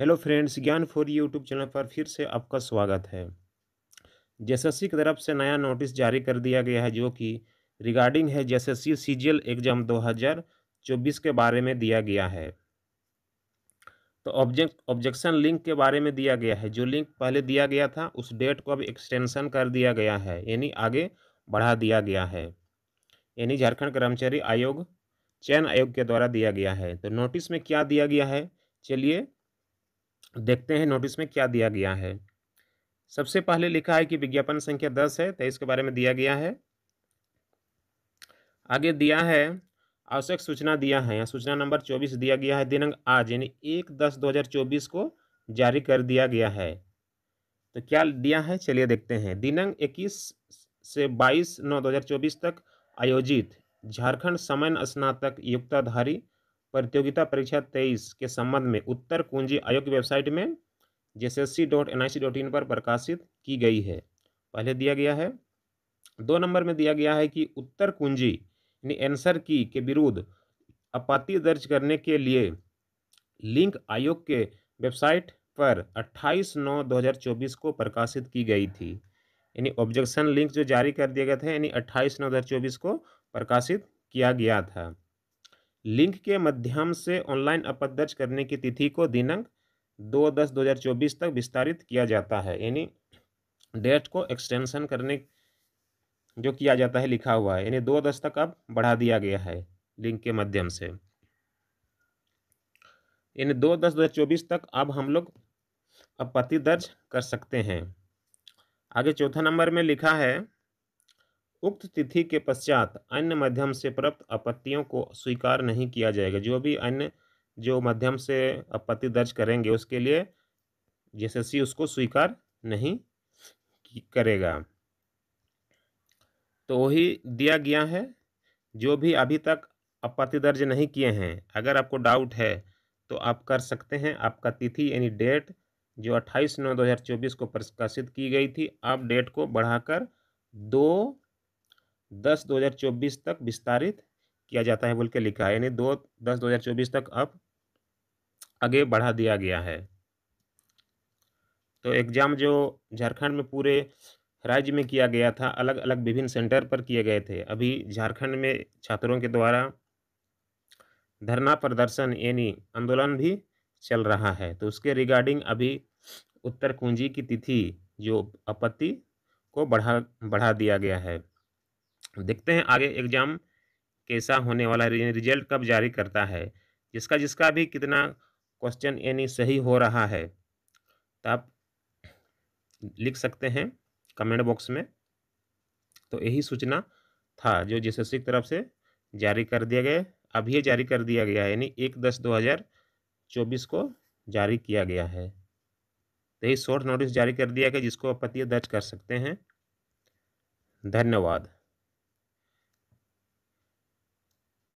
hello friends Gyan for YouTube channel पर फिर से आपका स्वागत है जेएसएससी की तरफ से नया नोटिस जारी कर दिया गया है जो कि रिगार्डिंग है जेसएससी सीजीएल एग्जाम 2024 के बारे में दिया गया है तो ऑब्जेक्ट ऑब्जेक्शन लिंक के बारे में दिया गया है जो लिंक पहले दिया गया था उस डेट को अब एक्सटेंशन कर दिया गया है यानी आगे बढ़ा दिया गया है यानी झारखंड कर्मचारी आयोग चयन आयोग के द्वारा दिया गया है तो नोटिस में क्या दिया गया है चलिए देखते हैं नोटिस में क्या दिया गया है सबसे पहले लिखा है कि विज्ञापन संख्या दस है तेईस तो के बारे में दिया गया है आगे दिया है आवश्यक सूचना दिया है यहाँ सूचना नंबर चौबीस दिया गया है दिनांक आज यानी एक दस दो हज़ार चौबीस को जारी कर दिया गया है तो क्या दिया है चलिए देखते हैं दिनांक इक्कीस से बाईस नौ दो हज़ार चौबीस तक आयोजित झारखंड समय स्नातक युक्ताधारी प्रतियोगिता परीक्षा तेईस के संबंध में उत्तर कुंजी आयोग की वेबसाइट में C dot N I C dot in पर प्रकाशित की गई है पहले दिया गया है दो नंबर में दिया गया है कि उत्तर कुंजी यानी आंसर की के विरुद्ध आपत्ति दर्ज करने के लिए लिंक आयोग के वेबसाइट पर 28 नौ 2024 को प्रकाशित की गई थी यानी ऑब्जेक्शन लिंक जो जारी कर दिया गया था यानी 28 नौ 2024 को प्रकाशित किया गया था लिंक के माध्यम से ऑनलाइन अपद दर्ज करने की तिथि को दिनांक दो दस दो हज़ार चौबीस तक विस्तारित किया जाता है यानी डेट को एक्सटेंशन करने जो किया जाता है लिखा हुआ है यानी दो दस तक अब बढ़ा दिया गया है लिंक के माध्यम से यानी दो दस दो हज़ार चौबीस तक अब हम लोग आपत्ति दर्ज कर सकते हैं आगे चौथा नंबर में लिखा है उक्त तिथि के पश्चात अन्य माध्यम से प्राप्त आपत्तियों को स्वीकार नहीं किया जाएगा जो भी अन्य जो माध्यम से आपत्ति दर्ज करेंगे उसके लिए जेएसएससी उसको स्वीकार नहीं करेगा तो वही दिया गया है जो भी अभी तक आपत्ति दर्ज नहीं किए हैं अगर आपको डाउट है तो आप कर सकते हैं आपका तिथि यानी डेट जो 28 नौ 2024 को प्रकाशित की गई थी आप डेट को बढ़ाकर दो दस दो हज़ार चौबीस तक विस्तारित किया जाता है बोल के लिखा है यानी दो दस दो हज़ार चौबीस तक अब आगे बढ़ा दिया गया है तो एग्ज़ाम जो झारखंड में पूरे राज्य में किया गया था अलग अलग विभिन्न सेंटर पर किए गए थे अभी झारखंड में छात्रों के द्वारा धरना प्रदर्शन यानी आंदोलन भी चल रहा है तो उसके रिगार्डिंग अभी उत्तर कुंजी की तिथि जो आपत्ति को बढ़ा बढ़ा दिया गया है देखते हैं आगे एग्ज़ाम कैसा होने वाला है रिजल्ट कब जारी करता है जिसका जिसका भी कितना क्वेश्चन यानी सही हो रहा है तो आप लिख सकते हैं कमेंट बॉक्स में तो यही सूचना था जो जिस की तरफ से जारी कर दिया गया अब ये जारी कर दिया गया है यानी एक दस दो हज़ार चौबीस को जारी किया गया है तो यही शॉर्ट नोटिस जारी कर दिया गया जिसको पति दर्ज कर सकते हैं धन्यवाद